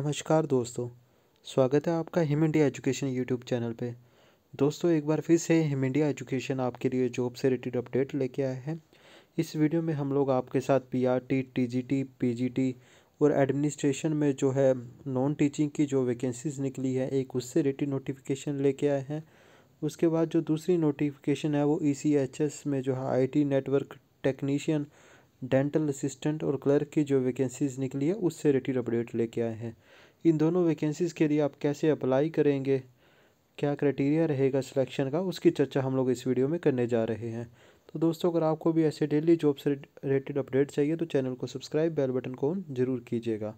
नमस्कार दोस्तों स्वागत है आपका Him India education YouTube channel पे दोस्तों एक बार फिर से हिम इंडिया एजुकेशन आपके लिए जॉब से रिलेटेड अपडेट लेके आए हैं इस वीडियो में हम लोग आपके साथ P R T T G T P G T और एडमिनिस्ट्रेशन में जो है नॉन टीचिंग की जो वैकेंसीज निकली है एक उससे रिलेटेड नोटिफिकेशन लेके आए हैं उसके बाद जो दूसरी नोटिफिकेशन है वो ई सी एच एस में जो है I T network technician dental assistant और क्लर्क की जो वैकेंसीज़ निकली है उससे रिलेटेड अपडेट लेके आए हैं इन दोनों वैकेंसीज़ के लिए आप कैसे अप्लाई करेंगे क्या क्राइटेरिया रहेगा सिलेक्शन का उसकी चर्चा हम लोग इस वीडियो में करने जा रहे हैं तो दोस्तों अगर आपको भी ऐसे डेली जॉब से रिलेटेड अपडेट चाहिए तो चैनल को सब्सक्राइब बेल बटन को ऑन जरूर कीजिएगा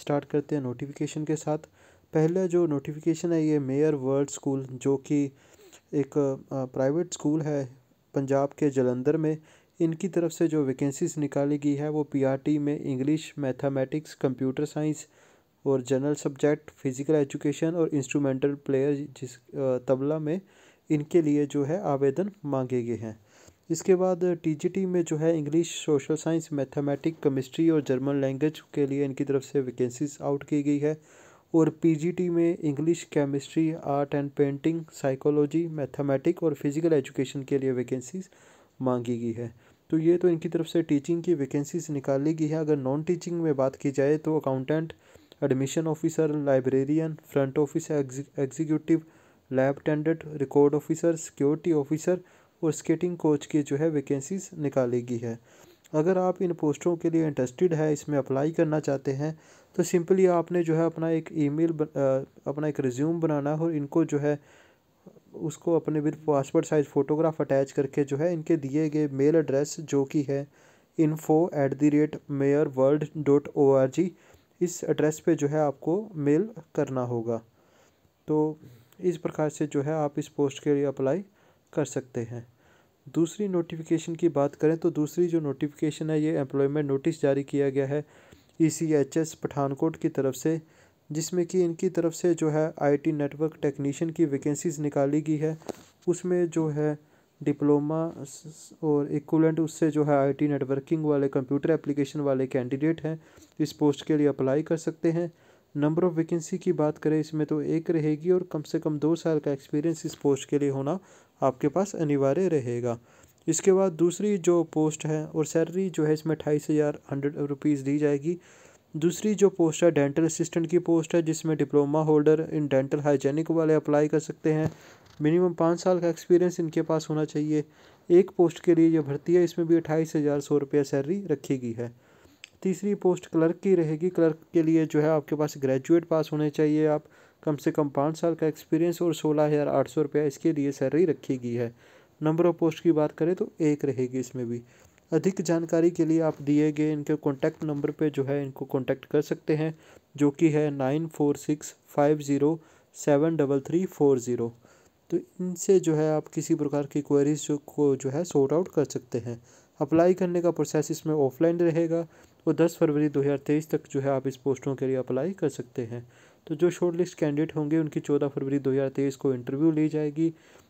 स्टार्ट करते हैं नोटिफिकेशन के साथ पहला जो नोटिफिकेशन है ये मेयर वर्ल्ड स्कूल जो कि एक प्राइवेट स्कूल है पंजाब के जलंधर में इनकी तरफ से जो वैकेंसीज निकाली गई है वो पीआरटी में इंग्लिश मैथमेटिक्स कंप्यूटर साइंस और जनरल सब्जेक्ट फिज़िकल एजुकेशन और इंस्ट्रूमेंटल प्लेयर जिस तबला में इनके लिए जो है आवेदन मांगे गए हैं इसके बाद टीजीटी में जो है English social science mathematic chemistry और जर्मन लैंग्वेज के लिए इनकी तरफ से वैकेंसीज आउट की गई है और पीजीटी में English chemistry art and painting psychology mathematic और फिज़िकल एजुकेशन के लिए वैकेंसीज मांगी गई है तो ये तो इनकी तरफ से टीचिंग की वैकेंसीज निकाली गई है अगर नॉन टीचिंग में बात की जाए तो accountant admission officer librarian front office executive lab attendant record officer security officer और स्केटिंग कोच की जो है वैकेंसीज निकाली गई है अगर आप इन पोस्टों के लिए इंटरेस्टेड है इसमें अप्लाई करना चाहते हैं तो सिंपली आपने जो है अपना एक ईमेल अपना एक रिज्यूम बनाना है और इनको जो है उसको अपने with passport size photograph attach करके जो है इनके दिए गए मेल एड्रेस जो कि है info at the rate mayor world dot O R G इस एड्रेस पे जो है आपको मेल करना होगा तो इस प्रकार से जो है आप इस पोस्ट के लिए अप्लाई कर सकते हैं दूसरी नोटिफिकेशन की बात करें तो दूसरी जो नोटिफिकेशन है ये एम्प्लॉयमेंट नोटिस जारी किया गया है E C H S Pathankot की तरफ से जिसमें कि इनकी तरफ से जो है आईटी नेटवर्क टेक्नीशियन की वैकेंसीज निकाली गई है उसमें जो है डिप्लोमा और इक्वलेंट उससे जो है आईटी नेटवर्किंग वाले कंप्यूटर एप्लीकेशन वाले कैंडिडेट हैं इस पोस्ट के लिए अप्लाई कर सकते हैं नंबर ऑफ़ वैकेंसी की बात करें इसमें तो एक रहेगी और कम से कम दो साल का एक्सपीरियंस इस पोस्ट के लिए होना आपके पास अनिवार्य रहेगा इसके बाद दूसरी जो पोस्ट है और सैलरी जो है इसमें अठाईस हज़ार हंड्रेड रुपीज़ दी जाएगी दूसरी जो पोस्ट है डेंटल असिस्टेंट की पोस्ट है जिसमें diploma holder in dental hygienic वाले अप्लाई कर सकते हैं मिनिमम पाँच साल का एक्सपीरियंस इनके पास होना चाहिए एक पोस्ट के लिए जो भर्ती है इसमें भी अट्ठाईस हज़ार सौ रुपये सैलरी रखी गई है तीसरी पोस्ट क्लर्क की रहेगी क्लर्क के लिए जो है आपके पास ग्रेजुएट पास होने चाहिए आप कम से कम पाँच साल का एक्सपीरियंस और सोलह हज़ार आठ सौ रुपया इसके लिए सैलरी रखी गई है नंबर ऑफ पोस्ट की बात करें तो एक रहेगी इसमें भी अधिक जानकारी के लिए आप दिए गए इनके कॉन्टैक्ट नंबर पे जो है इनको कॉन्टैक्ट कर सकते हैं जो कि है nine four six five zero seven double three four zero तो इनसे जो है आप किसी प्रकार की क्वेरीज को जो है सॉर्ट आउट कर सकते हैं अप्लाई करने का प्रोसेस इसमें ऑफलाइन रहेगा और दस फरवरी दो तक जो है आप इस पोस्टों के लिए अप्लाई कर सकते हैं तो जो शॉर्ट लिस्ट कैंडिडेट होंगे उनकी चौदह फरवरी तेईस को इंटरव्यू ली जाएगी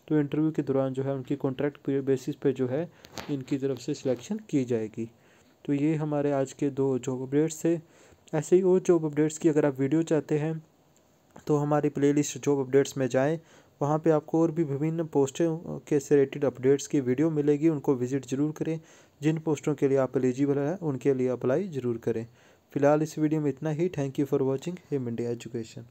तो इंटरव्यू के दौरान जो है उनकी कॉन्ट्रैक्ट बेसिस पे जो है इनकी तरफ से सिलेक्शन की जाएगी तो ये हमारे आज के दो जॉब अपडेट्स थे ऐसे ही और जॉब अपडेट्स की अगर आप वीडियो चाहते हैं तो हमारी प्लेलिस्ट जॉब अपडेट्स में जाएं वहाँ पे आपको और भी विभिन्न पोस्टों के से रिलेटेड अपडेट्स की वीडियो मिलेगी उनको विजिट ज़रूर करें जिन पोस्टों के लिए आप एलिजिबल हैं उनके लिए अप्लाई ज़रूर करें फिलहाल इस वीडियो में इतना ही thank you for watching Hem India education